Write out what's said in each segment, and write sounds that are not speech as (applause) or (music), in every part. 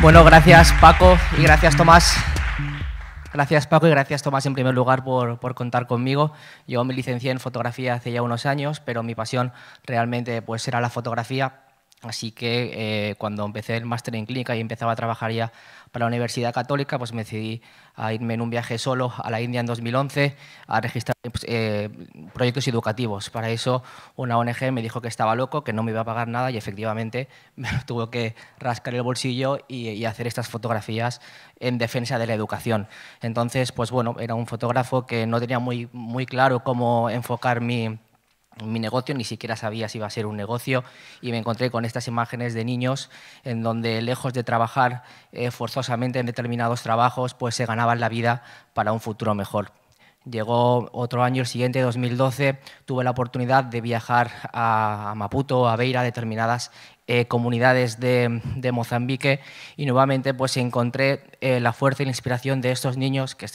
Bueno, gracias Paco y gracias Tomás. Gracias Paco y gracias Tomás en primer lugar por, por, contar conmigo. Yo me licencié en fotografía hace ya unos años, pero mi pasión realmente pues era la fotografía Así que eh, cuando empecé el máster en clínica y empezaba a trabajar ya para la Universidad Católica, pues me decidí a irme en un viaje solo a la India en 2011 a registrar pues, eh, proyectos educativos. Para eso una ONG me dijo que estaba loco, que no me iba a pagar nada y efectivamente (laughs) me tuvo que rascar el bolsillo y, y, hacer estas fotografías en defensa de la educación. Entonces, pues bueno, era un fotógrafo que no tenía muy, muy claro cómo enfocar mi, mi negocio, ni siquiera sabía si iba a ser un negocio y me encontré con estas imágenes de niños en donde lejos de trabajar eh, forzosamente en determinados trabajos, pues se ganaban la vida para un futuro mejor. Llegó otro año, el siguiente, 2012, tuve la oportunidad de viajar a Maputo, a Beira, a determinadas eh, comunidades de, Mozambique y nuevamente pues encontré eh, la fuerza y la inspiración de estos niños que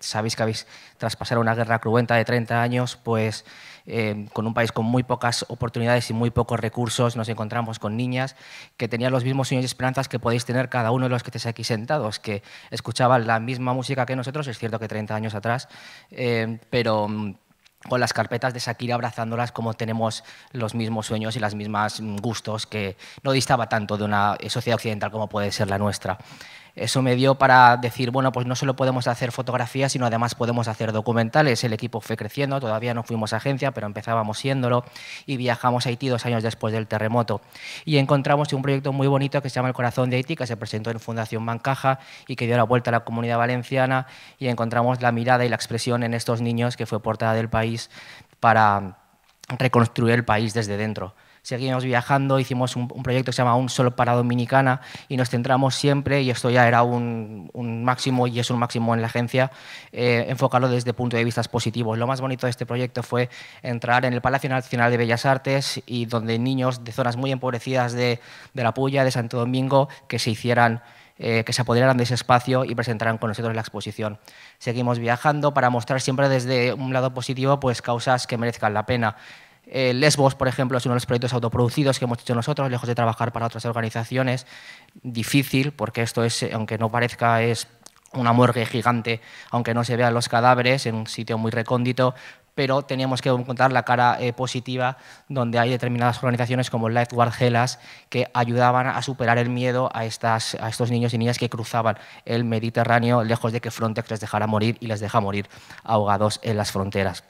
sabéis que habéis traspasado una guerra cruenta de 30 años, pues eh, con un país con muy pocas oportunidades y muy pocos recursos nos encontramos con niñas que tenían los mismos sueños y esperanzas que podéis tener cada uno de los que estáis aquí sentados, que escuchaban la misma música que nosotros, es cierto que 30 años atrás, pero mm, con las carpetas de Shakira abrazándolas como tenemos los mismos sueños y los mismos mm, gustos que no distaba tanto de una sociedad occidental como puede ser la nuestra. Eso me dio para decir, bueno, pues no solo podemos hacer fotografías, sino además podemos hacer documentales. El equipo fue creciendo, todavía no fuimos agencia, pero empezábamos siéndolo y viajamos a Haití dos años después del terremoto. Y encontramos un proyecto muy bonito que se llama El Corazón de Haití, que se presentó en Fundación Bancaja y que dio la vuelta a la comunidad valenciana y encontramos la mirada y la expresión en estos niños que fue portada del país para reconstruir el país desde dentro seguimos viajando, hicimos un, proyecto que se llama Un Solo para Dominicana y nos centramos siempre, y esto ya era un, máximo y es un máximo en la agencia, eh, enfocarlo desde punto de vista positivos. Lo más bonito de este proyecto fue entrar en el Palacio Nacional de Bellas Artes y donde niños de zonas muy empobrecidas de, La Puya, de Santo Domingo, que se hicieran... Eh, que se apoderaran de ese espacio y presentaran con nosotros la exposición. Seguimos viajando para mostrar siempre desde un lado positivo pues, causas que merezcan la pena. Eh, Lesbos, por ejemplo, es uno de los proyectos autoproducidos que hemos hecho nosotros, lejos de trabajar para otras organizaciones. Difícil, porque esto es, aunque no parezca, es una morgue gigante, aunque no se vean los cadáveres, en un sitio muy recóndito, pero teníamos que encontrar la cara eh, positiva donde hay determinadas organizaciones como Guard Hellas que ayudaban a superar el miedo a, estas, a estos niños y niñas que cruzaban el Mediterráneo lejos de que Frontex les dejara morir y les deja morir ahogados en las fronteras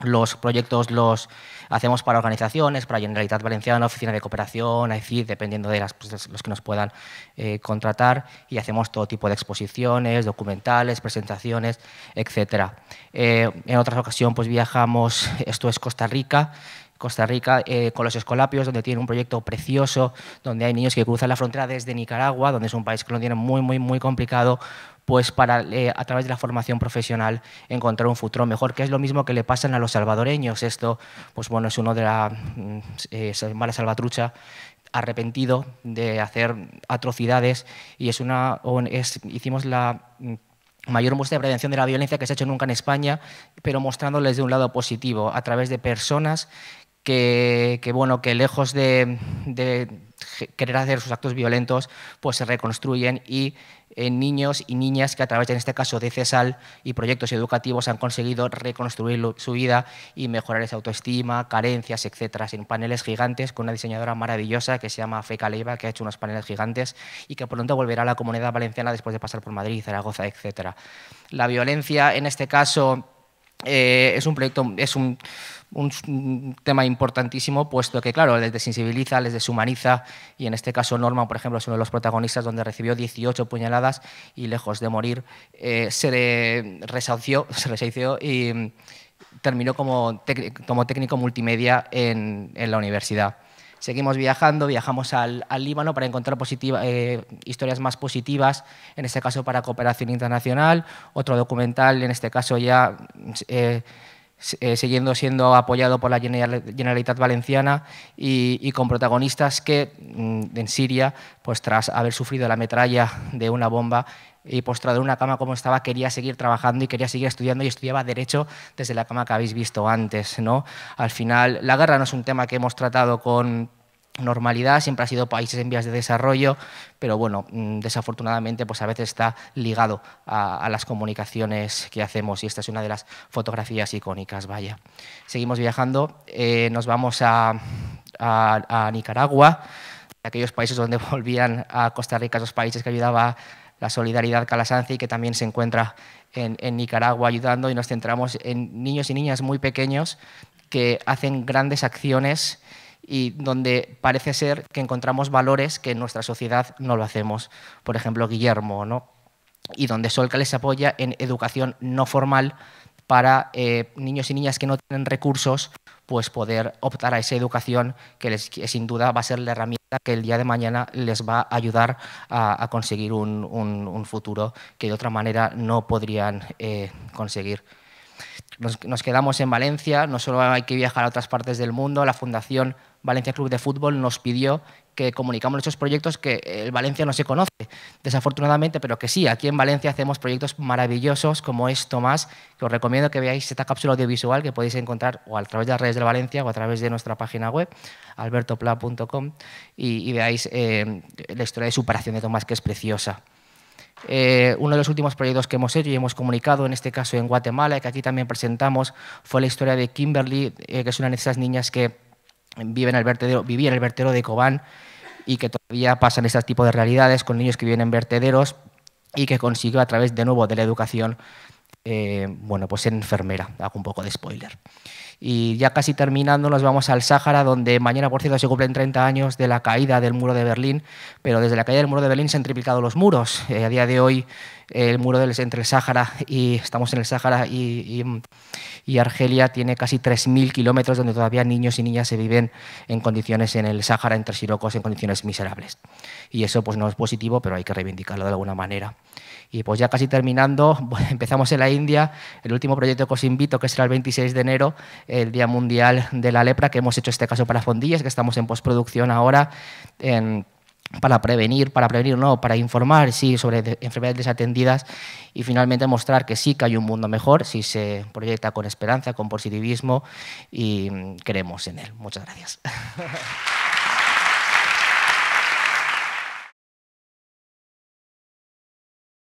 los proyectos los hacemos para organizaciones, para Generalitat Valenciana, Oficina de Cooperación, AICID, dependiendo de las, pues, los que nos puedan eh, contratar, y hacemos todo tipo de exposiciones, documentales, presentaciones, etc. Eh, en otras ocasiones pues, viajamos, (laughs) esto es Costa Rica, Costa Rica eh, con los Escolapios, donde tiene un proyecto precioso, donde hay niños que cruzan la frontera desde Nicaragua, donde es un país que lo tiene muy, muy, muy complicado, pues para eh, a través de la formación profesional encontrar un futuro mejor, que es lo mismo que le pasan a los salvadoreños. Esto, pues bueno, es uno de la mm, eh, mala salvatrucha arrepentido de hacer atrocidades y es una hicimos la mm, mayor muestra de prevención de la violencia que se ha hecho nunca en España, pero mostrándoles de un lado positivo a través de personas que, bueno, que lejos de, querer hacer sus actos violentos, pues se reconstruyen y en eh, niños y niñas que a través, en este caso, de CESAL y proyectos educativos han conseguido reconstruir su vida y mejorar esa autoestima, carencias, etcétera, en paneles gigantes con una diseñadora maravillosa que se llama Feca Leiva, que ha hecho unos paneles gigantes y que pronto volverá a la comunidad valenciana después de pasar por Madrid, Zaragoza, etcétera. La violencia, en este caso, eh, es un proyecto, es un, tema importantísimo, puesto que, claro, les desensibiliza, les deshumaniza, y en este caso Norma, por ejemplo, es uno de los protagonistas donde recibió 18 puñaladas y lejos de morir, eh, se le (laughs) se y terminó como, técnico multimedia en la universidad. Seguimos viajando, viajamos al, Líbano para encontrar eh, historias más positivas, en este caso para cooperación internacional, otro documental, en este caso ya... Eh, eh, siguiendo siendo apoyado por la Generalitat Valenciana y, con protagonistas que mm, en Siria, pues tras haber sufrido la metralla de una bomba y postrado en una cama como estaba, quería seguir trabajando y quería seguir estudiando y estudiaba derecho desde la cama que habéis visto antes. ¿no? Al final, la guerra no es un tema que hemos tratado con normalidad, siempre ha sido países en vías de desarrollo, pero bueno, mm, desafortunadamente pues a veces está ligado a, las comunicaciones que hacemos y esta es una de las fotografías icónicas, vaya. Seguimos viajando, eh, nos vamos a, a Nicaragua, aquellos países donde (laughs) volvían a Costa Rica, esos países que ayudaba la solidaridad calasanzi, que también se encuentra en Nicaragua ayudando y nos centramos en niños y niñas muy pequeños que hacen grandes acciones y donde parece ser que encontramos valores que en nuestra sociedad no lo hacemos. Por ejemplo, Guillermo, ¿no? Y donde Solcales les apoya en educación no formal para eh, niños y niñas que no tienen recursos, pues poder optar a esa educación que, les, sin duda va a ser la herramienta que el día de mañana les va a ayudar a, conseguir un, futuro que de otra manera no podrían eh, conseguir nos, quedamos en Valencia, no solo hay que viajar a otras partes del mundo, la Fundación Valencia Club de Fútbol nos pidió que comunicamos nuestros proyectos que el Valencia no se conoce, desafortunadamente, pero que sí, aquí en Valencia hacemos proyectos maravillosos como es Tomás. que os recomiendo que veáis esta cápsula audiovisual que podéis encontrar o a través de las redes de Valencia o a través de nuestra página web, albertopla.com, y, veáis eh, la historia de superación de Tomás, que es preciosa. Eh, uno de los últimos proyectos que hemos hecho y hemos comunicado, en este caso en Guatemala, que aquí también presentamos, fue la historia de Kimberly, eh, que es una de esas niñas que vive en el vertedero, vivía en el vertedero de Cobán y que todavía pasan este tipo de realidades con niños que viven en vertederos y que consiguió a través, de nuevo, de la educación, eh, bueno, pues ser enfermera. Hago un poco de spoiler. Y ya casi terminando nos vamos al Sáhara, donde mañana, por cierto, se cumplen 30 años de la caída del muro de Berlín, pero desde la caída del muro de Berlín se han triplicado los muros. Eh, a día de hoy el muro del, entre el Sáhara y estamos en el Sáhara y, Argelia tiene casi 3.000 kilómetros donde todavía niños y niñas se viven en condiciones en el Sáhara, entre sirocos, en condiciones miserables. Y eso pues no es positivo, pero hay que reivindicarlo de alguna manera. Y pues ya casi terminando, (laughs) empezamos en la India. El último proyecto que os invito, que será el 26 de enero, el Día Mundial de la Lepra, que hemos hecho este caso para Fondillas, que estamos en postproducción ahora, para prevenir, para prevenir, no, para informar, sí, sobre enfermedades desatendidas y finalmente mostrar que sí que hay un mundo mejor si se proyecta con esperanza, con positivismo y mm, creemos en él. Muchas gracias. (laughs)